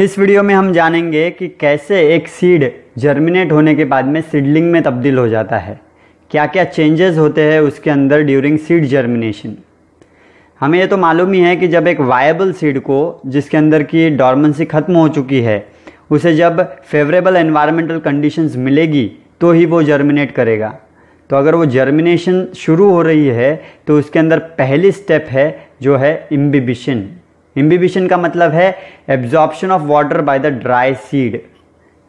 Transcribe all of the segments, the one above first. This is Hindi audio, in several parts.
इस वीडियो में हम जानेंगे कि कैसे एक सीड जर्मिनेट होने के बाद में सीडलिंग में तब्दील हो जाता है क्या क्या चेंजेस होते हैं उसके अंदर ड्यूरिंग सीड जर्मिनेशन हमें ये तो मालूम ही है कि जब एक वायबल सीड को जिसके अंदर की डॉर्मेंसी ख़त्म हो चुकी है उसे जब फेवरेबल एनवायरमेंटल कंडीशंस मिलेगी तो ही वो जर्मिनेट करेगा तो अगर वो जर्मिनेशन शुरू हो रही है तो उसके अंदर पहली स्टेप है जो है इम्बिबिशन इम्बिबिशन का मतलब है absorption of water by the dry seed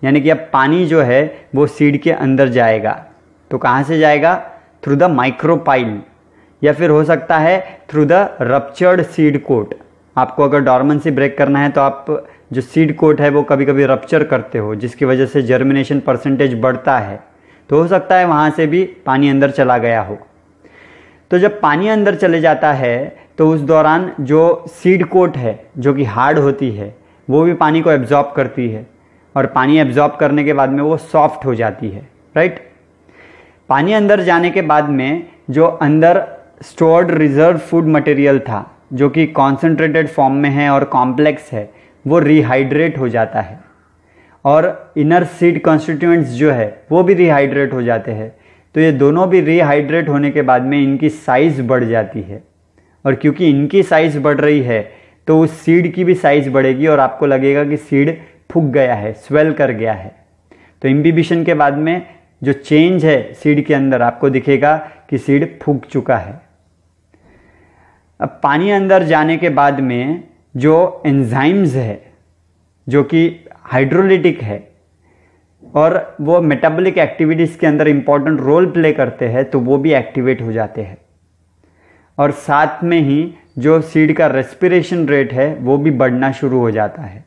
यानी कि अब पानी जो है वो सीड के अंदर जाएगा तो कहाँ से जाएगा थ्रू द माइक्रोपाइल या फिर हो सकता है through the ruptured seed coat आपको अगर डॉर्मेंसी ब्रेक करना है तो आप जो सीड कोट है वो कभी कभी रपच्चर करते हो जिसकी वजह से जर्मिनेशन परसेंटेज बढ़ता है तो हो सकता है वहाँ से भी पानी अंदर चला गया हो तो जब पानी अंदर चले जाता है तो उस दौरान जो सीड कोट है जो कि हार्ड होती है वो भी पानी को एब्जॉर्ब करती है और पानी एब्जॉर्ब करने के बाद में वो सॉफ्ट हो जाती है राइट पानी अंदर जाने के बाद में जो अंदर स्टोर्ड रिजर्व फूड मटेरियल था जो कि कॉन्सेंट्रेटेड फॉर्म में है और कॉम्प्लेक्स है वो रिहाइड्रेट हो जाता है और इनर सीड कॉन्स्टिट्यूएंट्स जो है वो भी रिहाइड्रेट हो जाते हैं तो ये दोनों भी रिहाइड्रेट होने के बाद में इनकी साइज़ बढ़ जाती है और क्योंकि इनकी साइज़ बढ़ रही है तो उस सीड की भी साइज़ बढ़ेगी और आपको लगेगा कि सीड फूक गया है स्वेल कर गया है तो इम्बिबिशन के बाद में जो चेंज है सीड के अंदर आपको दिखेगा कि सीड फूक चुका है अब पानी अंदर जाने के बाद में जो एंजाइम्स है जो कि हाइड्रोलिटिक है और वो मेटाबॉलिक एक्टिविटीज़ के अंदर इम्पॉर्टेंट रोल प्ले करते हैं तो वो भी एक्टिवेट हो जाते हैं और साथ में ही जो सीड का रेस्पिरेशन रेट है वो भी बढ़ना शुरू हो जाता है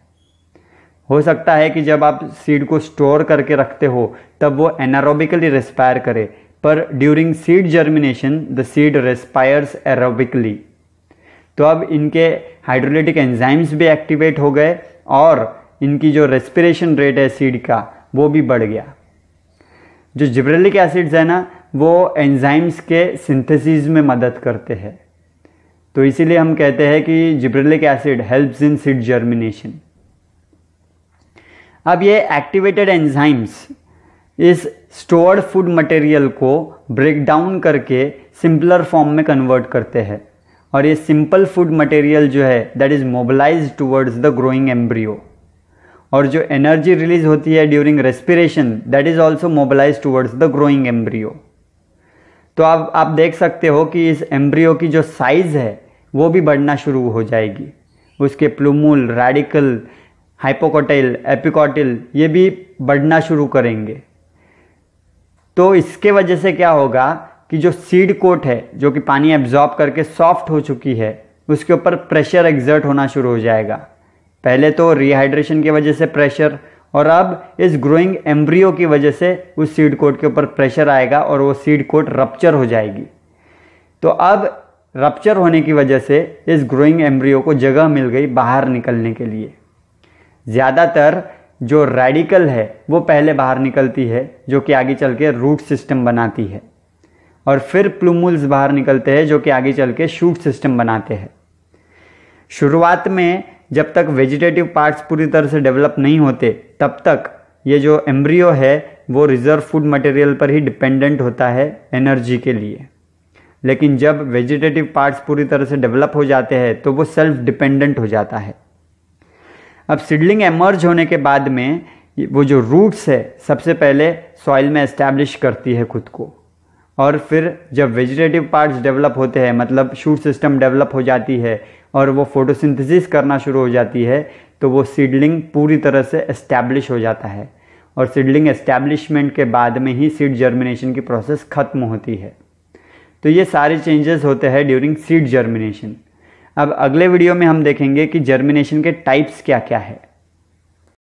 हो सकता है कि जब आप सीड को स्टोर करके रखते हो तब वो एनारोबिकली रेस्पायर करे पर during seed germination the seed respires aerobically तो अब इनके हाइड्रोलिटिक एंजाइम्स भी एक्टिवेट हो गए और इनकी जो रेस्पिरेशन रेट है सीड का वो भी बढ़ गया जो जिब्रेलिक एसिड्स है ना वो एंजाइम्स के सिंथेसिस में मदद करते हैं तो इसीलिए हम कहते हैं कि gibberellic acid helps in seed germination अब ये एक्टिवेटेड एंजाइम्स इस स्टोर्ड फूड मटेरियल को ब्रेक डाउन करके सिंपलर फॉर्म में कन्वर्ट करते हैं और ये सिंपल फूड मटेरियल जो है that is mobilize towards the growing embryo और जो एनर्जी रिलीज होती है during respiration that is also mobilize towards the growing embryo तो अब आप देख सकते हो कि इस एम्ब्रियो की जो साइज़ है वो भी बढ़ना शुरू हो जाएगी उसके प्लूमूल रेडिकल हाइपोकोटाइल एपिकोटिल ये भी बढ़ना शुरू करेंगे तो इसके वजह से क्या होगा कि जो सीड कोट है जो कि पानी एब्जॉर्ब करके सॉफ्ट हो चुकी है उसके ऊपर प्रेशर एग्जर्ट होना शुरू हो जाएगा पहले तो रिहाइड्रेशन की वजह से प्रेशर और अब इस ग्रोइंग एम्ब्रियो की वजह से उस सीड कोट के ऊपर प्रेशर आएगा और वो सीड कोट रप्चर हो जाएगी तो अब रप्चर होने की वजह से इस ग्रोइंग एम्ब्रियो को जगह मिल गई बाहर निकलने के लिए ज़्यादातर जो रेडिकल है वो पहले बाहर निकलती है जो कि आगे चल के रूट सिस्टम बनाती है और फिर प्लूमुल्स बाहर निकलते हैं जो कि आगे चल के शूट सिस्टम बनाते हैं शुरुआत में जब तक वेजिटेटिव पार्ट्स पूरी तरह से डेवलप नहीं होते तब तक ये जो एम्ब्रियो है वो रिज़र्व फूड मटेरियल पर ही डिपेंडेंट होता है एनर्जी के लिए लेकिन जब वेजिटेटिव पार्ट्स पूरी तरह से डेवलप हो जाते हैं तो वो सेल्फ डिपेंडेंट हो जाता है अब सिडलिंग एमर्ज होने के बाद में वो जो रूट्स है सबसे पहले सॉइल में एस्टैब्लिश करती है खुद को और फिर जब वेजिटेटिव पार्ट्स डेवलप होते हैं मतलब शूट सिस्टम डेवलप हो जाती है और वो फोटोसिंथेसिस करना शुरू हो जाती है तो वो सीडलिंग पूरी तरह से एस्टैब्लिश हो जाता है और सीडलिंग एस्टैब्लिशमेंट के बाद में ही सीड जर्मिनेशन की प्रोसेस ख़त्म होती है तो ये सारे चेंजेस होते हैं ड्यूरिंग सीड जर्मिनेशन अब अगले वीडियो में हम देखेंगे कि जर्मिनेशन के टाइप्स क्या क्या है